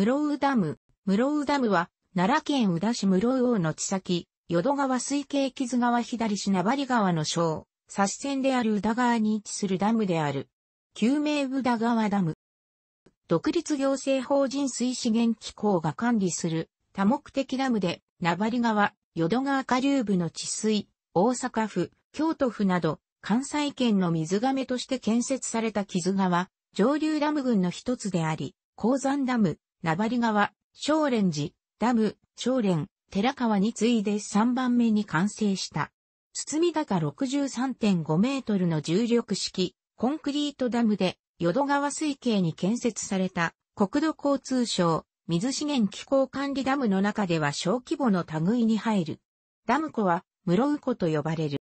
室生ダム。室生ダムは、奈良県宇田市室生王の地先、淀川水系木津川左市名張川の小、差し線である宇田川に位置するダムである。救命宇田川ダム。独立行政法人水資源機構が管理する多目的ダムで、名張川、淀川下流部の治水、大阪府、京都府など、関西圏の水亀として建設された木津川、上流ダム群の一つであり、鉱山ダム、名張川、少蓮寺、ダム、少蓮、寺川に次いで3番目に完成した。堤高63.5メートルの重力式、コンクリートダムで、淀川水系に建設された、国土交通省、水資源気候管理ダムの中では小規模の類に入る。ダム湖は、室宇湖と呼ばれる。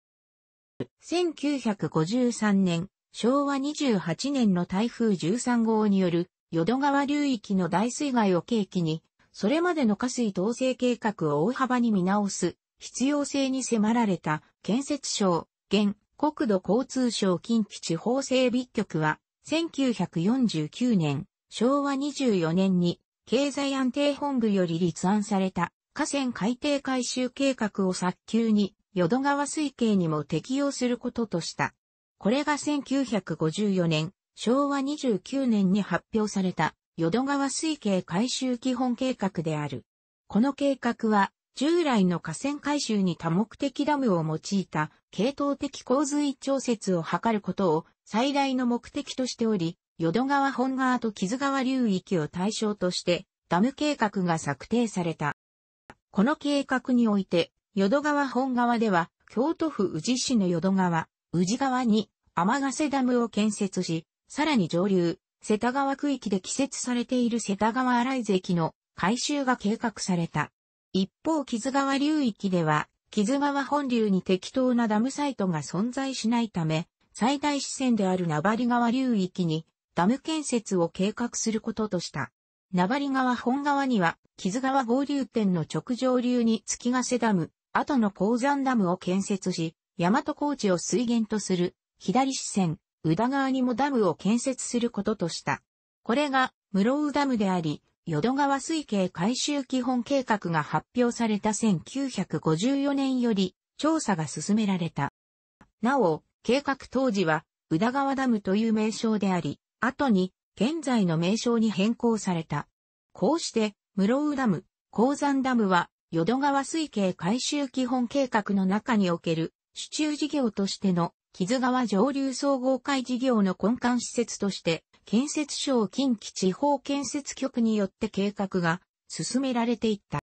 1953年、昭和28年の台風13号による淀川流域の大水害を契機に、それまでの下水統制計画を大幅に見直す必要性に迫られた建設省、現国土交通省近畿地方整備局は、1949年、昭和24年に経済安定本部より立案された河川海底改修計画を早急に淀川水系にも適用することとした。これが1954年昭和29年に発表された、淀川水系改修基本計画である。この計画は、従来の河川改修に多目的ダムを用いた系統的洪水調節を図ることを最大の目的としており、淀川本川と木津川流域を対象としてダム計画が策定された。この計画において、淀川本川では京都府宇治市の淀川、宇治川に天ヶ瀬ダムを建設し、さらに上流、世田川区域で季節されている世田川荒井駅の改修が計画された。一方、木津川流域では、木津川本流に適当なダムサイトが存在しないため、最大支線である名張川流域にダム建設を計画することとした。名張川本川には、木津川合流点の直上流に月ヶ瀬ダム、後の鉱山ダムを建設し、大和高地を水源とする、左支線、宇田川にもダムを建設することとした。これが、室生ダムであり、淀川水系改修基本計画が発表された1954年より調査が進められた。なお、計画当時は、宇田川ダムという名称であり、後に、現在の名称に変更された。こうして、室生ダム、鉱山ダムは、淀川水系改修基本計画の中における、主中事業としての木津川上流総合会事業の根幹施設として、建設省近畿地方建設局によって計画が進められていった。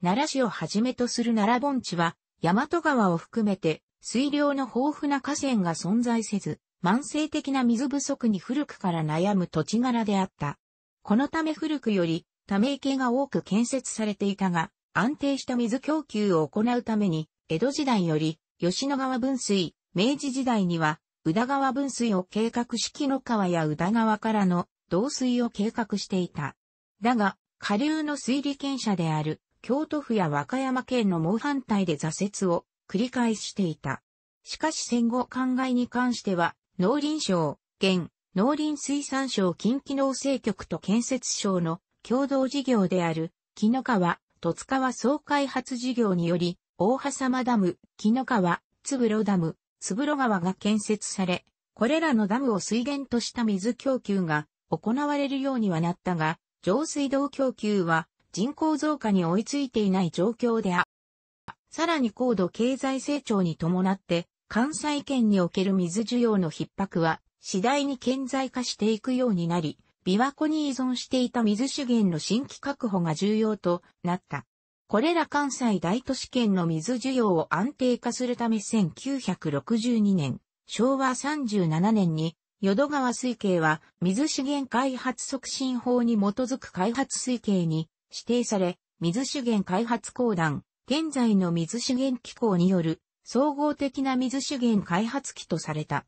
奈良市をはじめとする奈良盆地は、大和川を含めて水量の豊富な河川が存在せず、慢性的な水不足に古くから悩む土地柄であった。このため古くより、ため池が多く建設されていたが、安定した水供給を行うために、江戸時代より、吉野川分水、明治時代には、宇田川分水を計画し木の川や宇田川からの導水を計画していた。だが、下流の水利権者である京都府や和歌山県の猛反対で挫折を繰り返していた。しかし戦後考えに関しては、農林省、現、農林水産省近畿農政局と建設省の共同事業である、紀の川、戸塚川総開発事業により、大葉様ダム、紀の川、つぶろダム、つぶろ川が建設され、これらのダムを水源とした水供給が行われるようにはなったが、上水道供給は人口増加に追いついていない状況であ。さらに高度経済成長に伴って、関西圏における水需要の逼迫は次第に顕在化していくようになり、琵琶湖に依存していた水資源の新規確保が重要となった。これら関西大都市圏の水需要を安定化するため1962年、昭和37年に、淀川水系は水資源開発促進法に基づく開発水系に指定され、水資源開発公団、現在の水資源機構による総合的な水資源開発機とされた。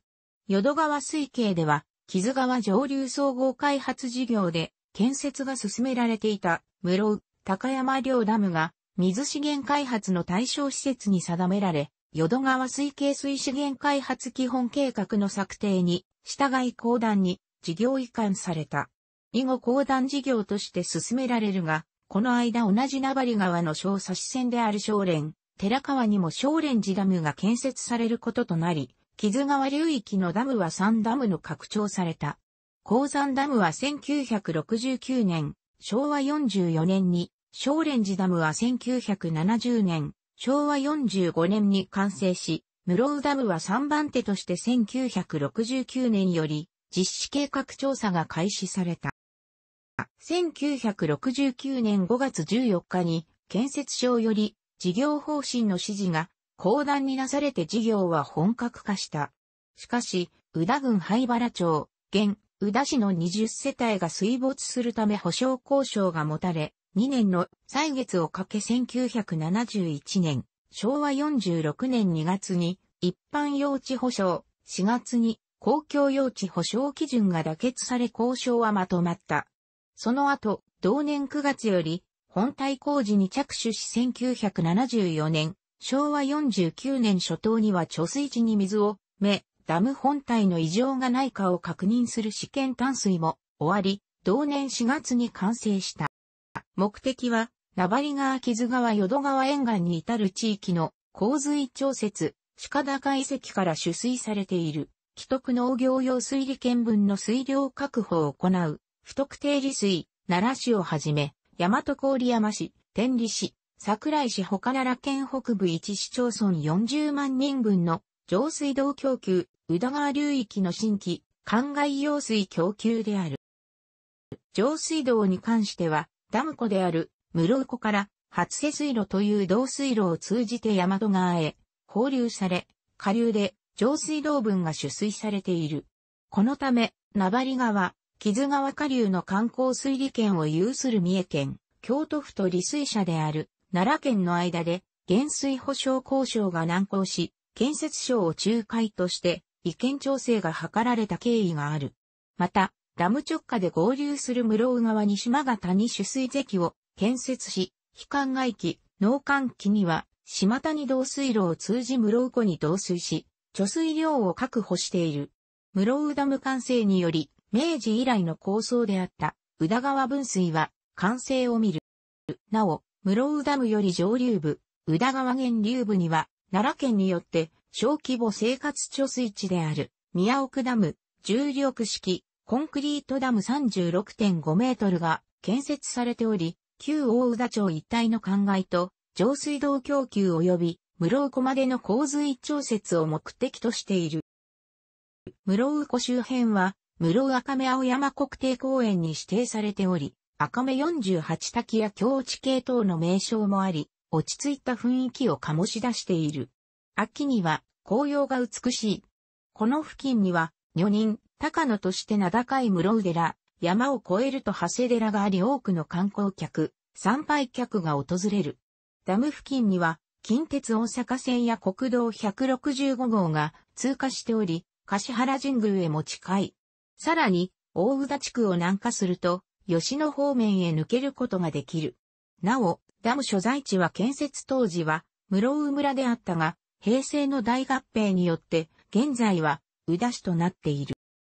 淀川水系では、木津川上流総合開発事業で建設が進められていた、室高山両ダムが水資源開発の対象施設に定められ、淀川水系水資源開発基本計画の策定に従い公団に事業移管された。以後公団事業として進められるが、この間同じ名張川の小差し線である小連、寺川にも小連寺ダムが建設されることとなり、木津川流域のダムは3ダムの拡張された。鉱山ダムは1969年、昭和44年に少蓮寺ダムは1970年、昭和45年に完成し、室尾ダムは3番手として1969年より実施計画調査が開始された。1969年5月14日に建設省より事業方針の指示が公団になされて事業は本格化した。しかし、宇田郡灰原町、現、宇田市の20世帯が水没するため保証交渉が持たれ、2年の歳月をかけ1971年、昭和46年2月に一般用地保障、4月に公共用地保障基準が妥結され交渉はまとまった。その後、同年9月より本体工事に着手し1974年、昭和49年初頭には貯水池に水を、目、ダム本体の異常がないかを確認する試験淡水も終わり、同年4月に完成した。目的は、名張川木津川淀川沿岸に至る地域の洪水調節、鹿高遺跡から取水されている、既得農業用水利権分の水量確保を行う、不特定利水、奈良市をはじめ、大和郡山市、天理市、桜井市他奈良県北部一市町村40万人分の上水道供給、宇田川流域の新規、灌漑用水供給である。上水道に関しては、ダム湖である室戸湖から初瀬水路という導水路を通じて大和川へ放流され、下流で上水道分が取水されている。このため、名張川、木津川下流の観光水利権を有する三重県、京都府と利水社である奈良県の間で、減水保障交渉が難航し、建設省を仲介として、意見調整が図られた経緯がある。また、ダム直下で合流する室生川に島型に取水堰を建設し、非灌外期、農灌期には、島谷導水路を通じ室生湖に導水し、貯水量を確保している。室生ダム完成により、明治以来の構想であった宇田川分水は完成を見る。なお、室生ダムより上流部、宇田川源流部には、奈良県によって小規模生活貯水池である宮奥ダム、重力式、コンクリートダム36.5メートルが建設されており、旧大宇田町一帯の灌漑と上水道供給及び室岡までの洪水調節を目的としている。室岡周辺は、室赤目青山国定公園に指定されており、赤目48滝や境地系等の名称もあり、落ち着いた雰囲気を醸し出している。秋には紅葉が美しい。この付近には、女人、高野として名高い室生寺、山を越えると長谷寺があり多くの観光客、参拝客が訪れる。ダム付近には、近鉄大阪線や国道165号が通過しており、柏原神宮へも近い。さらに、大宇田地区を南下すると、吉野方面へ抜けることができる。なお、ダム所在地は建設当時は、室生村であったが、平成の大合併によって、現在は、宇田市となっている。